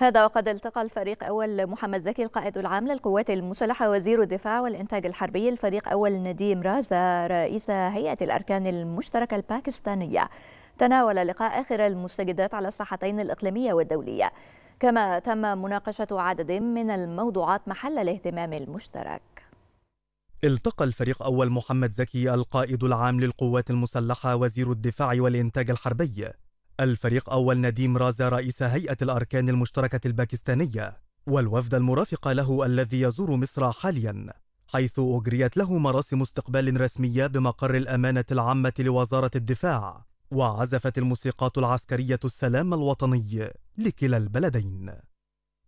هذا وقد التقى الفريق أول محمد زكي القائد العام للقوات المسلحة وزير الدفاع والإنتاج الحربي الفريق أول نديم رازا رئيس هيئة الأركان المشتركة الباكستانية تناول لقاء آخر المستجدات على الساحتين الإقليمية والدولية كما تم مناقشة عدد من الموضوعات محل الاهتمام المشترك التقى الفريق أول محمد زكي القائد العام للقوات المسلحة وزير الدفاع والإنتاج الحربي الفريق أول نديم رازا رئيس هيئة الأركان المشتركة الباكستانية والوفد المرافق له الذي يزور مصر حاليا حيث أجريت له مراسم استقبال رسمية بمقر الأمانة العامة لوزارة الدفاع وعزفت الموسيقات العسكرية السلام الوطني لكلا البلدين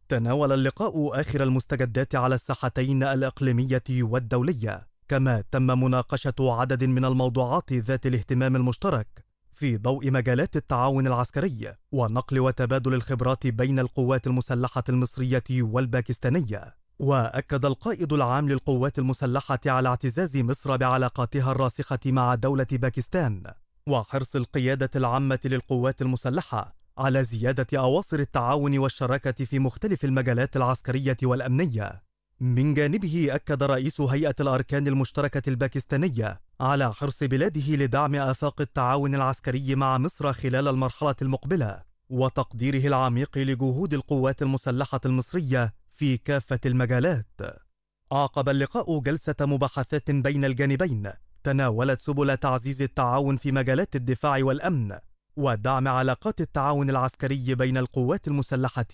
تناول اللقاء آخر المستجدات على الساحتين الإقليمية والدولية كما تم مناقشة عدد من الموضوعات ذات الاهتمام المشترك في ضوء مجالات التعاون العسكري ونقل وتبادل الخبرات بين القوات المسلحة المصرية والباكستانية وأكد القائد العام للقوات المسلحة على اعتزاز مصر بعلاقاتها الراسخة مع دولة باكستان وحرص القيادة العامة للقوات المسلحة على زيادة أواصر التعاون والشراكة في مختلف المجالات العسكرية والأمنية من جانبه أكد رئيس هيئة الأركان المشتركة الباكستانية على حرص بلاده لدعم آفاق التعاون العسكري مع مصر خلال المرحلة المقبلة وتقديره العميق لجهود القوات المسلحة المصرية في كافة المجالات. عقب اللقاء جلسة مباحثات بين الجانبين تناولت سبل تعزيز التعاون في مجالات الدفاع والأمن ودعم علاقات التعاون العسكري بين القوات المسلحة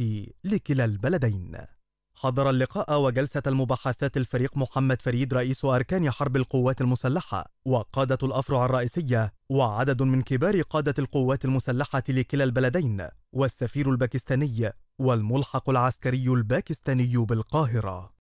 لكلا البلدين. حضر اللقاء وجلسة المباحثات الفريق محمد فريد رئيس أركان حرب القوات المسلحة وقادة الأفرع الرئيسية وعدد من كبار قادة القوات المسلحة لكلا البلدين والسفير الباكستاني والملحق العسكري الباكستاني بالقاهرة